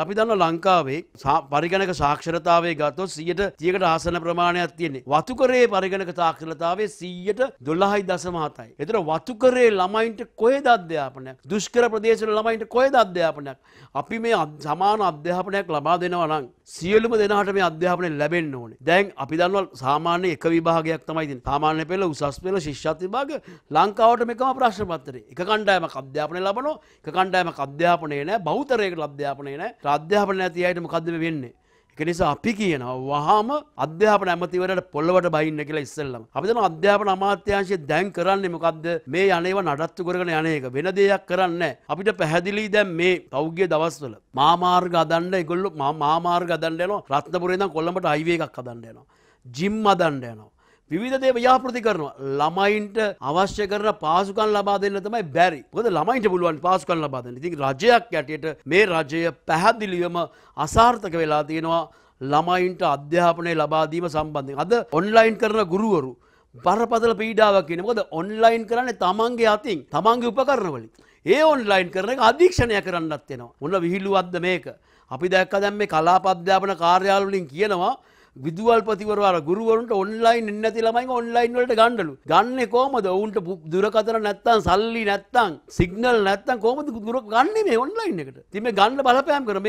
අපි දන්න ලංකාවේ පරිගණක සාක්ෂරතාවේ ගත්තොත් සියයට තියකට ආසන ප්‍රමාණයක් තියෙන්නේ. වතුකරේ පරිගණක සාක්ෂරතාවේ සීයට දොල්ලහයි දසමහතයි. එතර වතුකරේ ළමයින්ට කොහෙද අධ්‍යාපනයක් දුෂ්කර ප්‍රදේශන ළමයින්ට කොහෙද අධ්‍යාපනයක්. අපි මේ සමාන අධ්‍යාපනයක් ලබා දෙනවා නම් සියලුම දෙනාට මේ අධ්‍යාපනය ලැබෙන්න ඕනේ. දැන් අපි දන්නවා සාමාන්‍ය එක විභාගයක් තමයි තියෙන්නේ. සාමාන්‍ය පෙළ උසස් පෙළ ශිෂ්‍යත් විභාග ලංකාවට මේකම ප්‍රශ්න පත්‍රය. එක කණ්ඩායමක් අධ්‍යාපනය ලබනවා. එක කණ්ඩායමක් අධ්‍යාපනය නැහැ. බහුතරයකට අධ්‍යාපනය නැහැ. අධ්‍යාපන නැති අයට මොකද්ද වෙන්නේ. එක නිසා අපි කියනවා වහාම අධ්‍යාපන ඇමතිවරට පොල්ලවට බහින්න කියලා ඉස්සෙල්ලම. අපි දන්නවා අධ්‍යාපන අමාත්‍යාංශය දැන් කරන්නේ මොකද්ද? මේ යන්නේව නඩත්තු කරගෙන යන එක. වෙන දෙයක් කරන්නේ අපිට පැහැදිලි දැන් මේ පෞද්ගලික දවස්වල මාමාර්ග හදන්න ඒගොල්ලෝ මාමාර්ග හදන්න යනවා. රත්නපුරේ ඉඳන් කොළඹට හයිවේ එකක් හදන්න යනවා. ජිම් හදන්න යනවා. විධදේ ව්‍යාපෘති කරනවා ළමයින්ට අවශ්‍ය කරන පාසුකන් ලබා දෙන්න තමයි බැරි ොද ළමයින්ට පුළුවන් පාසුකන් ලබාදන්න ඉතින් රජයක් යටට මේ රජය පැහැදිලිවම අසාර්ථක වෙලා තියෙනවා ළමයින්ට අධ්‍යාපනය ලබාදීම සම්බන්ධය අද ඔන්ලයින් කරන ගුරුවරු බරපතල පීඩාවක් කියෙන මොද ඔන්ලයින් කරන්නේ තමන්ගේ අතින් තමන්ගේ උපකරණවලින් ඒ ඔන්ලයින් කරන අධීක්ෂණය කරන්නත් වෙනවා ඔන්න විහිල්ලුවද්ද මේක අපි දැක්ක දැම් මේ කලාපද්‍යාපන කාර්යාලවලින් කියනවා විදුවල්පතිවරවා ගුරුවරුන්ට ඔන්ලයින් නැති ළමයි ඔන්ලයින් වලට ගණ්ඩලු ගන්න කෝමද ඔවුන්ට දුරකතර නැත්තන් සල්ලි නැත්තං සිගනල් නැත්තන් කෝමද දුර ගන්න මේ ඔන්ලයින් එකට තිම ගන්න බලපෑම් කරම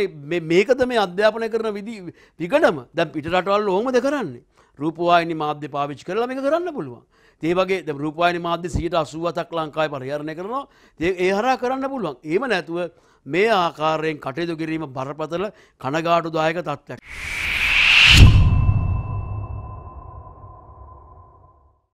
මේකද මේ අධ්‍යාපනය කරන විදි විකටම දැ පිටවල් හොමද කරන්නේ රූපවායිනි මාධ්‍ය පාවිච් කරලා මේක කරන්න පුළුවන්. ඒවගේ රූපවායිනි මාධ්‍ය සියට අසුවතක් ලංකායි පරිහරණය කරනවා ඒ හරා කරන්න පුළුවන්. ඒම නැතුව මේ ආකාරයෙන් කටයුතු කිරීම බරපතල කනගාටු දායක තත්ත්වයක්.